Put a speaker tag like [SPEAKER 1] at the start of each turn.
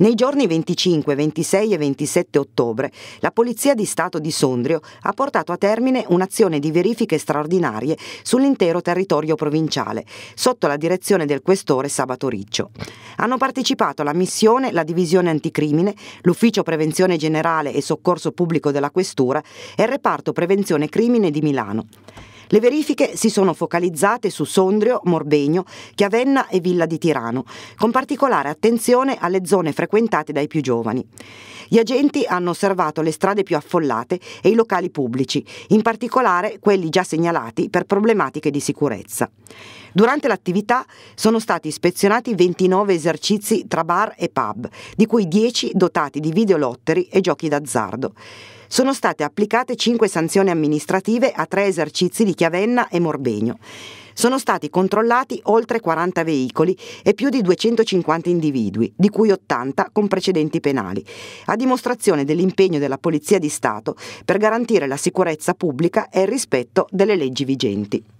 [SPEAKER 1] Nei giorni 25, 26 e 27 ottobre la Polizia di Stato di Sondrio ha portato a termine un'azione di verifiche straordinarie sull'intero territorio provinciale, sotto la direzione del questore Sabato Riccio. Hanno partecipato alla missione la Divisione Anticrimine, l'Ufficio Prevenzione Generale e Soccorso Pubblico della Questura e il Reparto Prevenzione Crimine di Milano. Le verifiche si sono focalizzate su Sondrio, Morbegno, Chiavenna e Villa di Tirano, con particolare attenzione alle zone frequentate dai più giovani. Gli agenti hanno osservato le strade più affollate e i locali pubblici, in particolare quelli già segnalati per problematiche di sicurezza. Durante l'attività sono stati ispezionati 29 esercizi tra bar e pub, di cui 10 dotati di videolotteri e giochi d'azzardo sono state applicate cinque sanzioni amministrative a tre esercizi di Chiavenna e Morbegno. Sono stati controllati oltre 40 veicoli e più di 250 individui, di cui 80 con precedenti penali, a dimostrazione dell'impegno della Polizia di Stato per garantire la sicurezza pubblica e il rispetto delle leggi vigenti.